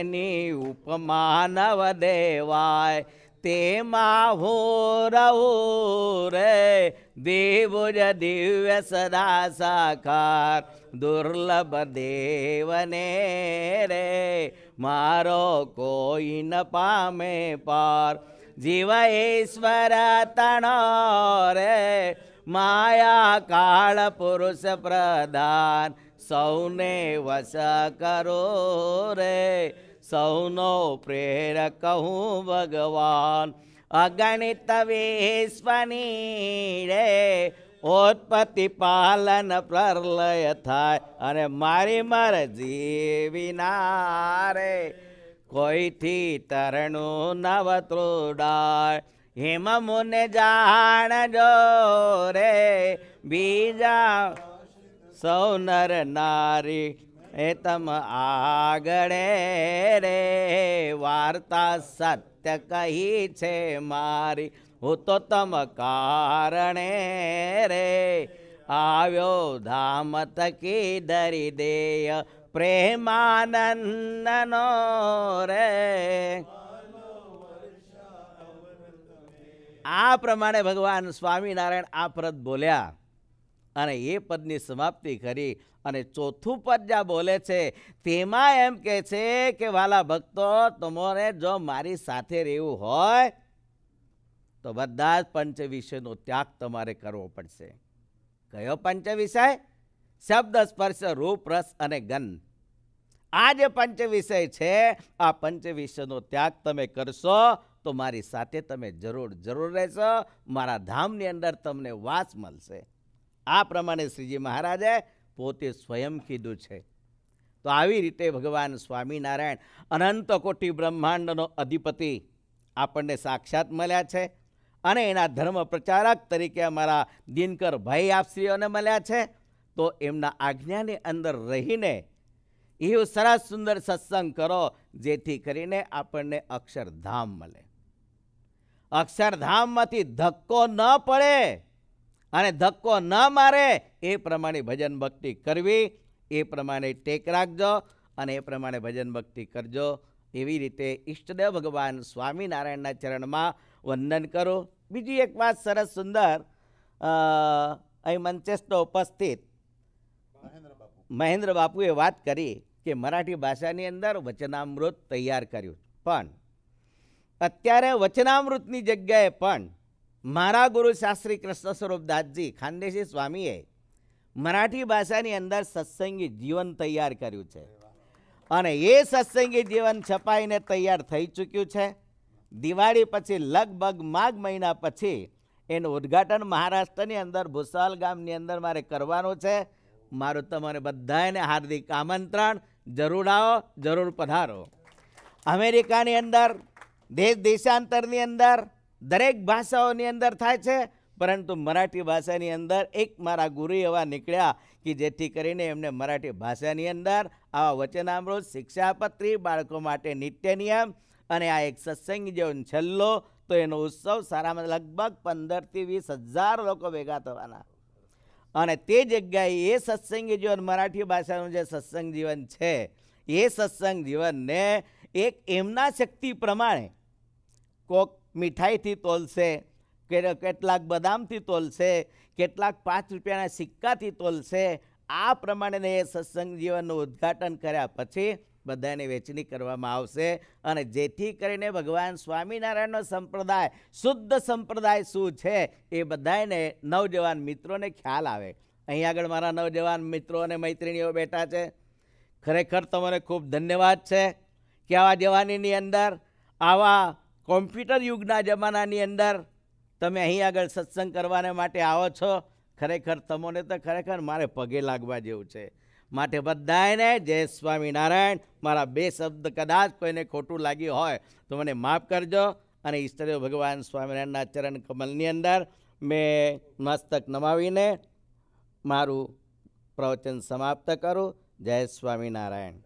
ની ઉપમાનવ દેવાય તેમાં હો રહો રે દેવ જ દિવ્ય સદા સાકાર દુર્લભ દેવને રે મારો કોઈ ન પામે પાર જીવ ઈશ્વર તણો રે માયા કાળ પુરુષ પ્રધાન સૌને વસ કરો રે સૌનો પ્રેર કહું ભગવાન અગણિત વેશ્વની રે ઉત્પત્તિ પાલન પ્રલય થાય અને મારી મર જીવીના રે કોઈથી તરણું નવતૃડાય હેમ મુને જો રે બીજા સૌ નર નારી એ તમ આગળે રે વાર્તા સત્ય કહી છે મારી હું તો તમ કારણે રે આવ્યો ધામ તકી દરી દેય પ્રેમાનંદનો રે આ પ્રમાણે ભગવાન સ્વામિનારાયણ આ પ્રત બોલ્યા અને એ પદની સમાપ્તિ કરી અને ચોથું પદ જ્યાં બોલે છે તેમાં એમ કહે છે કે વાલા ભક્તો તમારે જો મારી સાથે રહેવું હોય તો બધા જ પંચ વિષયનો ત્યાગ તમારે કરવો પડશે કયો પંચ વિષય શબ્દ સ્પર્શ રૂપ રસ અને ગન આ જે પંચ વિષય છે આ પંચ વિષયનો ત્યાગ તમે કરશો તો મારી સાથે તમે જરૂર જરૂર રહેશો મારા ધામની અંદર તમને વાસ મળશે આ પ્રમાણે શ્રીજી મહારાજે પોતે સ્વયં કીધું છે તો આવી રીતે ભગવાન સ્વામિનારાયણ અનંત કોટી બ્રહ્માંડનો અધિપતિ આપણને સાક્ષાત મળ્યા છે અને એના ધર્મ પ્રચારક તરીકે અમારા દિનકર ભાઈ આપશ્રીઓને મળ્યા છે તો એમના આજ્ઞાની અંદર રહીને એવું સરસ સુંદર સત્સંગ કરો જેથી કરીને આપણને અક્ષરધામ મળે અક્ષરધામમાંથી ધક્કો ન પડે અને ધક્કો ન મારે એ પ્રમાણે ભજન ભક્તિ કરવી એ પ્રમાણે ટેક રાખજો અને એ પ્રમાણે ભજન ભક્તિ કરજો એવી રીતે ઈષ્ટદેવ ભગવાન સ્વામિનારાયણના ચરણમાં વંદન કરો બીજી એક વાત સરસ સુંદર અહીં મંચેસ્ટો ઉપસ્થિત મહેન્દ્ર બાપુએ વાત કરી કે મરાઠી ભાષાની અંદર વચનામૃત તૈયાર કર્યું પણ અત્યારે વચનામૃતની જગ્યાએ પણ મારા ગુરુ શાસ્ત્રી કૃષ્ણ સ્વરૂપ દાસજી ખાનદેશી સ્વામીએ મરાઠી ભાષાની અંદર સત્સંગી જીવન તૈયાર કર્યું છે અને એ સત્સંગી જીવન છપાઈને તૈયાર થઈ ચૂક્યું છે દિવાળી પછી લગભગ માઘ મહિના પછી એનું ઉદ્ઘાટન મહારાષ્ટ્રની અંદર ભૂસાલ ગામની અંદર મારે કરવાનું છે મારું તમારે બધાને હાર્દિક આમંત્રણ જરૂર આવો જરૂર પધારો અમેરિકાની અંદર દેશ દેશાંતરની અંદર દરેક ભાષાઓની અંદર થાય છે પરંતુ મરાઠી ભાષાની અંદર એક મારા ગુરુ એવા નીકળ્યા કે જેથી કરીને એમને મરાઠી ભાષાની અંદર આવા વચનામૃત શિક્ષાપત્રી બાળકો માટે નિત્ય નિયમ અને આ એક સત્સંગ જેવો છેલ્લો તો એનો ઉત્સવ સારામાં લગભગ પંદરથી વીસ હજાર લોકો ભેગા થવાના અને તે જગ્યાએ એ સત્સંગ જીવન મરાઠી ભાષાનું જે સત્સંગ જીવન છે એ સત્સંગ જીવનને એક એમના શક્તિ પ્રમાણે કોક મીઠાઈથી તોલશે કેટલાક બદામથી તોલશે કેટલાક પાંચ રૂપિયાના સિક્કાથી તોલશે આ પ્રમાણેને એ સત્સંગ જીવનનું ઉદ્ઘાટન કર્યા પછી બધાને વેચણી કરવામાં આવશે અને જેથી કરીને ભગવાન સ્વામિનારાયણનો સંપ્રદાય શુદ્ધ સંપ્રદાય શું છે એ બધાને નવજવાન મિત્રોને ખ્યાલ આવે અહીં આગળ મારા નવજવાન મિત્રો અને મૈત્રીણીઓ બેઠા છે ખરેખર તમને ખૂબ ધન્યવાદ છે કે આવા જવાનીની અંદર આવા કોમ્પ્યુટર યુગના જમાનાની અંદર તમે અહીં આગળ સત્સંગ કરવાને માટે આવો છો ખરેખર તમને તો ખરેખર મારે પગે લાગવા જેવું છે માટે બધાને જય સ્વામિનારાયણ મારા બે શબ્દ કદાચ કોઈને ખોટું લાગ્યું હોય તો મને માફ કરજો અને ઈશ્વરીય ભગવાન સ્વામિનારાયણના ચરણ કમલની અંદર મેં મસ્તક નમાવીને મારું પ્રવચન સમાપ્ત કરું જય સ્વામિનારાયણ